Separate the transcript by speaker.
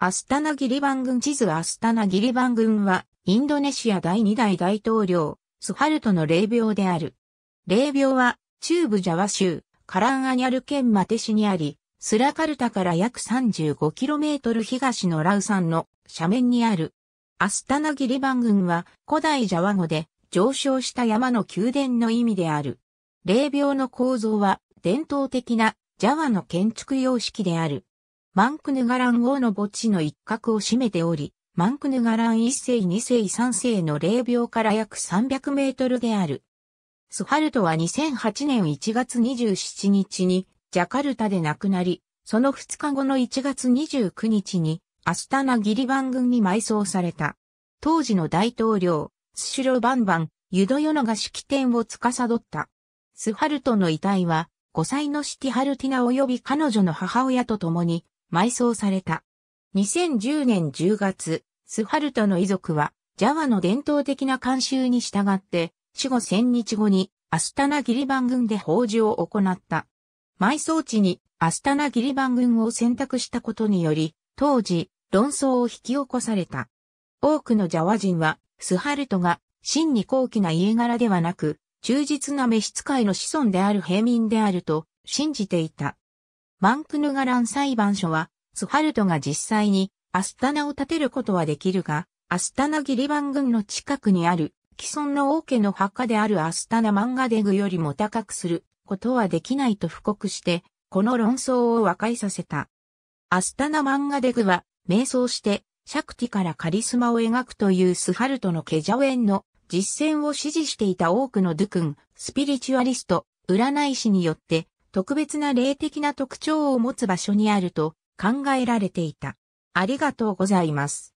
Speaker 1: アスタナギリバン軍地図アスタナギリバン軍は、インドネシア第2代大統領、スハルトの霊廟である。霊廟は、中部ジャワ州、カランアニャル県マテ市にあり、スラカルタから約 35km 東のラウ山の斜面にある。アスタナギリバン軍は、古代ジャワ語で、上昇した山の宮殿の意味である。霊廟の構造は、伝統的なジャワの建築様式である。マンクヌガラン王の墓地の一角を占めており、マンクヌガラン一世二世三世の霊廟から約300メートルである。スハルトは2008年1月27日にジャカルタで亡くなり、その2日後の1月29日にアスタナギリバン軍に埋葬された。当時の大統領、スシロバンバン、ユドヨノが式典を司った。スハルトの遺体は、5歳のシティハルティナ及び彼女の母親と共に、埋葬された。2010年10月、スハルトの遺族は、ジャワの伝統的な慣習に従って、死後1000日後に、アスタナギリバン軍で法事を行った。埋葬地にアスタナギリバン軍を選択したことにより、当時、論争を引き起こされた。多くのジャワ人は、スハルトが、真に高貴な家柄ではなく、忠実な召使いの子孫である平民であると信じていた。マンクヌガラン裁判所は、スハルトが実際にアスタナを建てることはできるが、アスタナギリバン軍の近くにある既存の王家の墓であるアスタナマンガデグよりも高くすることはできないと布告して、この論争を和解させた。アスタナマンガデグは、瞑想して、シャクティからカリスマを描くというスハルトのケジャウェンの実践を支持していた多くのドゥクン、スピリチュアリスト、占い師によって特別な霊的な特徴を持つ場所にあると考えられていた。ありがとうございます。